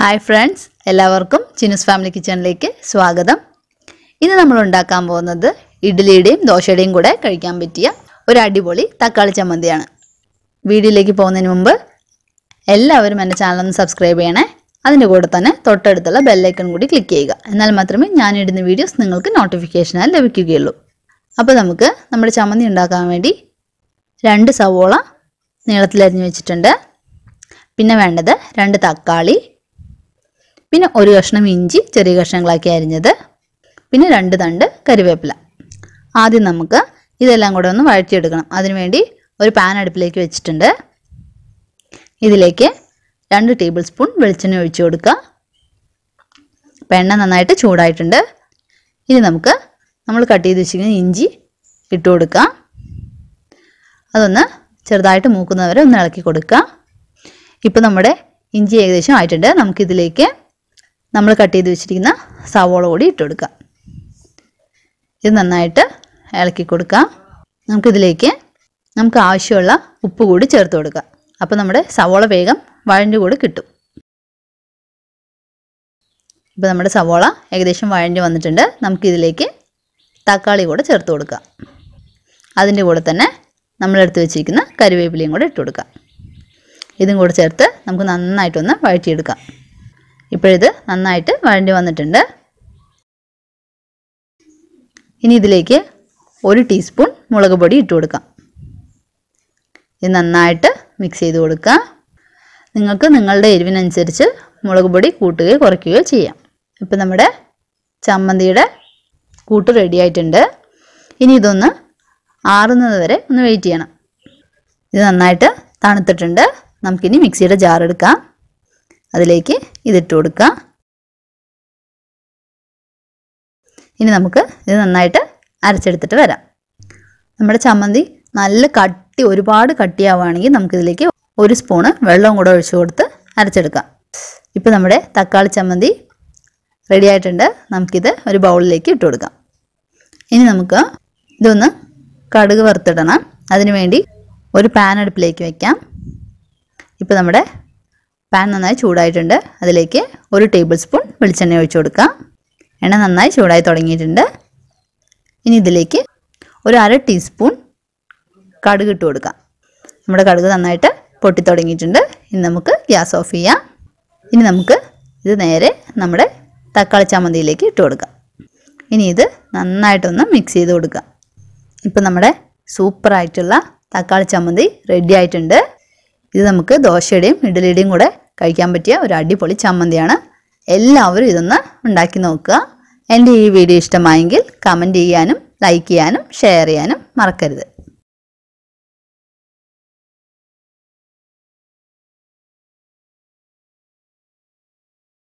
hi friends എല്ലാവർക്കും ചിനുസ് family കിച്ചണിലേക്ക് സ്വാഗതം ഇന്ന് നമ്മൾ ഉണ്ടാക്കാൻ പോകുന്നത് ഇഡ്ഡലിയുടെയും ദോശയുടെയും കൂടെ കഴിക്കാൻ പറ്റിയ ഒരു അടിപൊളി തക്കാളി ചമ്മന്തിയാണ് വീഡിയോയിലേക്ക് പോകുന്നതിന് മുമ്പ് എല്ലാവരും എൻ്റെ ചാനലൊന്ന് സബ്സ്ക്രൈബ് ചെയ്യണേ അതിൻ്റെ കൂടെ തന്നെ തൊട്ടടുത്തുള്ള ബെല്ലൈക്കൺ കൂടി ക്ലിക്ക് ചെയ്യുക എന്നാൽ മാത്രമേ ഞാനിടുന്ന വീഡിയോസ് നിങ്ങൾക്ക് നോട്ടിഫിക്കേഷനായി ലഭിക്കുകയുള്ളൂ അപ്പോൾ നമുക്ക് നമ്മുടെ ചമ്മന്തി ഉണ്ടാക്കാൻ വേണ്ടി രണ്ട് സവോള നീളത്തിലരിഞ്ഞ് വെച്ചിട്ടുണ്ട് പിന്നെ വേണ്ടത് രണ്ട് തക്കാളി പിന്നെ ഒരു കഷ്ണം ഇഞ്ചി ചെറിയ കഷ്ണങ്ങളാക്കി അരിഞ്ഞത് പിന്നെ രണ്ട് തണ്ട് കരിവേപ്പില ആദ്യം നമുക്ക് ഇതെല്ലാം കൂടെ ഒന്ന് വഴറ്റിയെടുക്കണം അതിനുവേണ്ടി ഒരു പാൻ അടുപ്പിലേക്ക് വെച്ചിട്ടുണ്ട് ഇതിലേക്ക് രണ്ട് ടേബിൾ സ്പൂൺ വെളിച്ചെണ്ണ ഒഴിച്ചു കൊടുക്കുക പെണ്ണ നന്നായിട്ട് ചൂടായിട്ടുണ്ട് ഇനി നമുക്ക് നമ്മൾ കട്ട് ചെയ്ത് വെച്ചിരിക്കുന്ന ഇഞ്ചി ഇട്ട് കൊടുക്കുക അതൊന്ന് ചെറുതായിട്ട് മൂക്കുന്നവരെ ഒന്ന് ഇളക്കി കൊടുക്കുക ഇപ്പം നമ്മുടെ ഇഞ്ചി ഏകദേശം ആയിട്ടുണ്ട് നമുക്കിതിലേക്ക് നമ്മൾ കട്ട് ചെയ്ത് വെച്ചിരിക്കുന്ന സവോള കൂടി ഇട്ട് കൊടുക്കുക ഇത് നന്നായിട്ട് ഇളക്കി കൊടുക്കാം നമുക്കിതിലേക്ക് നമുക്ക് ആവശ്യമുള്ള ഉപ്പ് കൂടി ചേർത്ത് കൊടുക്കുക അപ്പോൾ നമ്മുടെ സവോള വേഗം വഴഞ്ഞു കൂടി കിട്ടും ഇപ്പോൾ നമ്മുടെ സവോള ഏകദേശം വഴഞ്ഞു വന്നിട്ടുണ്ട് നമുക്കിതിലേക്ക് തക്കാളി കൂടെ ചേർത്ത് കൊടുക്കുക അതിൻ്റെ കൂടെ തന്നെ നമ്മളെടുത്ത് വെച്ചിരിക്കുന്ന കരുവേപ്പിലയും കൂടെ ഇട്ട് കൊടുക്കുക ഇതും കൂടെ ചേർത്ത് നമുക്ക് നന്നായിട്ടൊന്ന് വഴറ്റിയെടുക്കാം ഇപ്പോഴിത് നന്നായിട്ട് വഴണ്ടി വന്നിട്ടുണ്ട് ഇനി ഇതിലേക്ക് ഒരു ടീസ്പൂൺ മുളക് പൊടി ഇട്ട് കൊടുക്കാം ഇത് നന്നായിട്ട് മിക്സ് ചെയ്ത് കൊടുക്കുക നിങ്ങൾക്ക് നിങ്ങളുടെ എരിവിനനുസരിച്ച് മുളക് പൊടി കൂട്ടുകയോ കുറയ്ക്കുകയോ ചെയ്യാം ഇപ്പം നമ്മുടെ ചമ്മന്തിയുടെ കൂട്ട് റെഡി ആയിട്ടുണ്ട് ഇനി ഇതൊന്ന് ആറുന്നത് വരെ ഒന്ന് വെയിറ്റ് ചെയ്യണം ഇത് നന്നായിട്ട് തണുത്തിട്ടുണ്ട് നമുക്കിനി മിക്സിയുടെ ജാർ എടുക്കാം അതിലേക്ക് ഇതിട്ട് കൊടുക്കുക ഇനി നമുക്ക് ഇത് നന്നായിട്ട് അരച്ചെടുത്തിട്ട് വരാം നമ്മുടെ ചമ്മന്തി നല്ല കട്ടി ഒരുപാട് കട്ടിയാവുകയാണെങ്കിൽ നമുക്കിതിലേക്ക് ഒരു സ്പൂണ് വെള്ളവും കൂടെ ഒഴിച്ചു കൊടുത്ത് അരച്ചെടുക്കാം ഇപ്പം നമ്മുടെ തക്കാളി ചമ്മന്തി റെഡി ആയിട്ടുണ്ട് നമുക്കിത് ഒരു ബൗളിലേക്ക് ഇട്ട് കൊടുക്കാം ഇനി നമുക്ക് ഇതൊന്ന് കടുക് വറുത്തിടണം അതിനുവേണ്ടി ഒരു പാൻ അടുപ്പിലേക്ക് വയ്ക്കാം ഇപ്പം നമ്മുടെ പാൻ നന്നായി ചൂടായിട്ടുണ്ട് അതിലേക്ക് ഒരു ടേബിൾ സ്പൂൺ വെളിച്ചെണ്ണ ഒഴിച്ചു കൊടുക്കാം എണ്ണ നന്നായി ചൂടായി തുടങ്ങിയിട്ടുണ്ട് ഇനി ഇതിലേക്ക് ഒരു അര ടീസ്പൂൺ കടുക് ഇട്ട് കൊടുക്കാം നമ്മുടെ കടുക് നന്നായിട്ട് പൊട്ടി തുടങ്ങിയിട്ടുണ്ട് ഇനി നമുക്ക് ഗ്യാസ് ഓഫ് ചെയ്യാം ഇനി നമുക്ക് ഇത് നേരെ നമ്മുടെ തക്കാളി ചമ്മന്തിയിലേക്ക് ഇട്ട് കൊടുക്കാം ഇനി ഇത് നന്നായിട്ടൊന്ന് മിക്സ് ചെയ്ത് കൊടുക്കാം ഇപ്പം നമ്മുടെ സൂപ്പറായിട്ടുള്ള തക്കാളി ചമ്മന്തി റെഡി ആയിട്ടുണ്ട് ഇത് നമുക്ക് ദോശയുടെയും ഇഡ്ഡലിയുടെയും കൂടെ കഴിക്കാൻ പറ്റിയ ഒരു അടിപൊളി ചമ്മന്തിയാണ് എല്ലാവരും ഇതൊന്ന് ഉണ്ടാക്കി നോക്കുക എൻ്റെ ഈ വീഡിയോ ഇഷ്ടമായെങ്കിൽ കമൻറ്റ് ചെയ്യാനും ലൈക്ക് ചെയ്യാനും ഷെയർ ചെയ്യാനും മറക്കരുത്